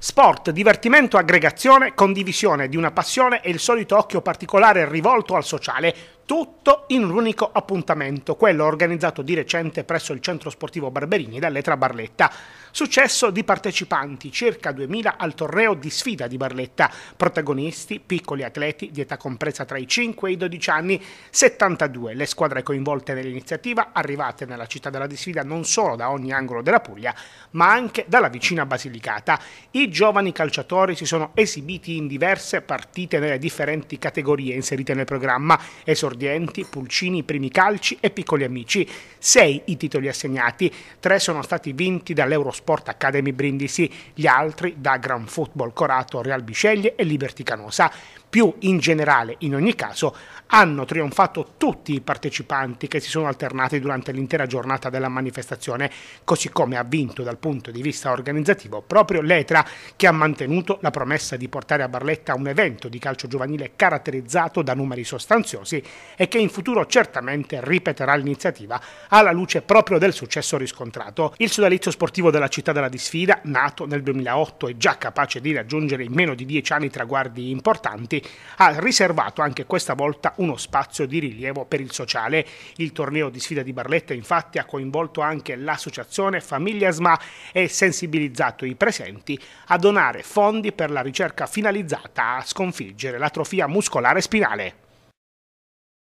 Sport, divertimento, aggregazione, condivisione di una passione e il solito occhio particolare rivolto al sociale, tutto in un unico appuntamento, quello organizzato di recente presso il centro sportivo Barberini dall'Etra Barletta. Successo di partecipanti, circa 2000 al torneo di sfida di Barletta, protagonisti piccoli atleti di età compresa tra i 5 e i 12 anni, 72 le squadre coinvolte nell'iniziativa arrivate nella cittadella di sfida non solo da ogni angolo della Puglia, ma anche dalla vicina Basilicata. I giovani calciatori si sono esibiti in diverse partite nelle differenti categorie inserite nel programma, esordienti, pulcini, primi calci e piccoli amici. Sei i titoli assegnati, tre sono stati vinti dall'Eurosport Academy Brindisi, gli altri da Gran Football Corato, Real Bisceglie e Liberty Canosa. Più in generale, in ogni caso, hanno trionfato tutti i partecipanti che si sono alternati durante l'intera giornata della manifestazione, così come ha vinto dal punto di vista organizzativo proprio l'ETRA che ha mantenuto la promessa di portare a Barletta un evento di calcio giovanile caratterizzato da numeri sostanziosi e che in futuro certamente ripeterà l'iniziativa alla luce proprio del successo riscontrato. Il sodalizio sportivo della città della disfida, nato nel 2008 e già capace di raggiungere in meno di dieci anni traguardi importanti, ha riservato anche questa volta uno spazio di rilievo per il sociale. Il torneo di sfida di Barletta infatti ha coinvolto anche l'associazione Famiglia SMA e sensibilizzato i presenti a donare fondi per la ricerca finalizzata a sconfiggere l'atrofia muscolare spinale.